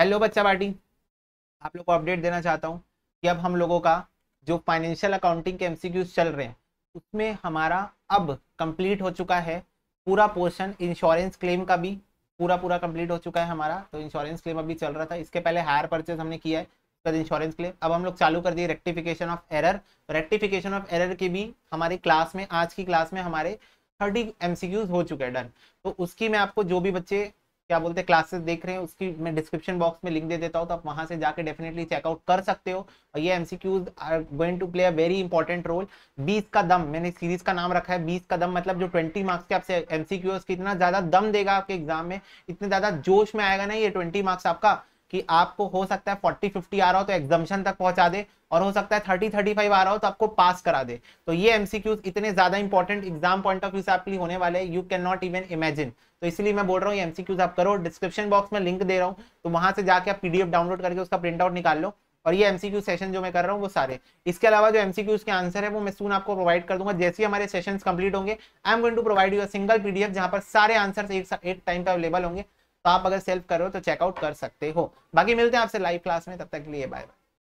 hello बच्चा party आप लोग को अपडेट देना चाहता हूँ कि अब हम लोगों का जो फाइनेंशियल अकाउंटिंग के एमसीक्यूज चल रहे हैं उसमें हमारा अब कंप्लीट हो चुका है पूरा पोर्शन इंश्योरेंस क्लेम का भी पूरा पूरा कंप्लीट हो चुका है हमारा तो इंश्योरेंस क्लेम अभी चल रहा था इसके पहले हायर परचेज हमने किया है उसके बाद इंश्योरेंस क्लेम अब हम लोग चालू कर दिए rectification of error rectification of error के भी हमारी क्लास में आज की क्लास में हमारे थर्टी एम हो चुके हैं डन तो उसकी मैं आपको जो भी बच्चे क्या बोलते हैं क्लासेस देख रहे हैं उसकी मैं डिस्क्रिप्शन बॉक्स में लिंक दे देता हूँ तो आप वहां से जाकर डेफिनेटली चेकआउट कर सकते हो और ये MCQs are going to play a very important role बीस का दम मैंने सीरीज का नाम रखा है बीस का दम मतलब जो ट्वेंटी मार्क्स के आपसे एमसीक्यूज कितना ज्यादा दम देगा आपके एग्जाम में इतने ज्यादा जोश में आएगा ना ये ट्वेंटी मार्क्स आपका कि आपको हो सकता है फोर्टी फिफ्टी आ रहा हो तो एग्जामिशन तक पहुंचा दे और हो सकता है थर्टी फाइव आ रहा हो तो आपको पास करा दे तो ये एमसीक्यूज इतने ज्यादा important exam point of view से आपके लिए होने वाले you can not even imagine तो इसलिए मैं बोल रहा हूँ एमसीक्यूज आप करो डिस्क्रिप्शन बॉक्स में लिंक दे रहा हूँ तो वहां से जाकर आप पीडीएफ डाउनलोड करके उसका प्रिंट आउट निकाल लो और ये एमसीक्यू सेशन जो मैं कर रहा हूँ वो सारे इसके अलावा जो एमसीक्यूज के आंसर है वो मैं सून आपको प्रोवाइड कर दूंगा जैसे ही हमारे सेशंस कंप्लीट होंगे I am going to provide you a single PDF जहां पर सारे आंसर्स एक एक टाइम पे अवेलेबल होंगे तो आप अगर सेल्फ करो तो चेकआउट कर सकते हो बाकी मिलते हैं आपसे लाइव क्लास में तब तक के लिए बाय बाय